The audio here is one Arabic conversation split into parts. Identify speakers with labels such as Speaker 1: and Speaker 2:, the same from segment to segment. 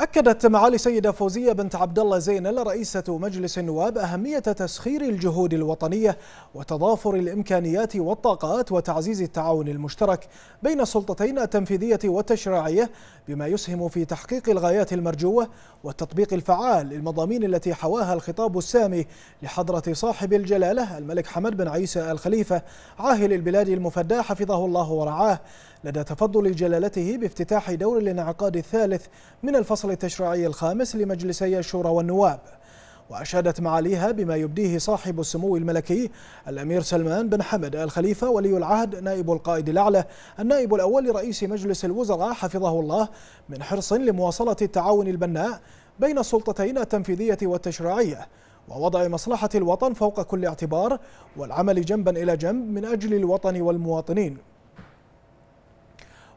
Speaker 1: أكدت معالي السيدة فوزية بنت عبد الله زينل رئيسة مجلس النواب أهمية تسخير الجهود الوطنية وتضافر الإمكانيات والطاقات وتعزيز التعاون المشترك بين السلطتين التنفيذية والتشريعية بما يسهم في تحقيق الغايات المرجوة والتطبيق الفعال للمضامين التي حواها الخطاب السامي لحضرة صاحب الجلالة الملك حمد بن عيسى الخليفة عاهل البلاد المفدى حفظه الله ورعاه لدى تفضل جلالته بافتتاح دور الانعقاد الثالث من الفصل التشريعي الخامس لمجلسي الشورى والنواب وأشادت معاليها بما يبديه صاحب السمو الملكي الأمير سلمان بن حمد الخليفة ولي العهد نائب القائد الأعلى النائب الأول لرئيس مجلس الوزراء حفظه الله من حرص لمواصلة التعاون البناء بين السلطتين التنفيذية والتشريعية ووضع مصلحة الوطن فوق كل اعتبار والعمل جنبا إلى جنب من أجل الوطن والمواطنين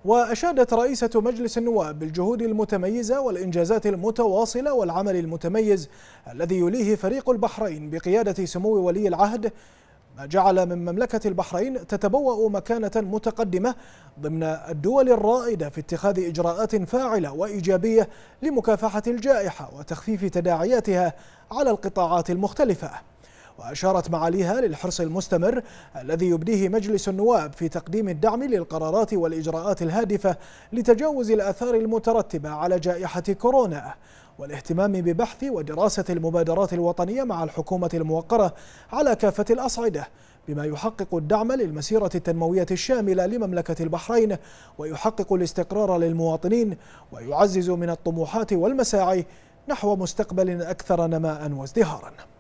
Speaker 1: وأشادت رئيسة مجلس النواب بالجهود المتميزة والإنجازات المتواصلة والعمل المتميز الذي يليه فريق البحرين بقيادة سمو ولي العهد ما جعل من مملكة البحرين تتبوأ مكانة متقدمة ضمن الدول الرائدة في اتخاذ إجراءات فاعلة وإيجابية لمكافحة الجائحة وتخفيف تداعياتها على القطاعات المختلفة وأشارت معاليها للحرص المستمر الذي يبديه مجلس النواب في تقديم الدعم للقرارات والإجراءات الهادفة لتجاوز الآثار المترتبة على جائحة كورونا والاهتمام ببحث ودراسة المبادرات الوطنية مع الحكومة الموقرة على كافة الأصعدة بما يحقق الدعم للمسيرة التنموية الشاملة لمملكة البحرين ويحقق الاستقرار للمواطنين ويعزز من الطموحات والمساعي نحو مستقبل أكثر نماء وازدهاراً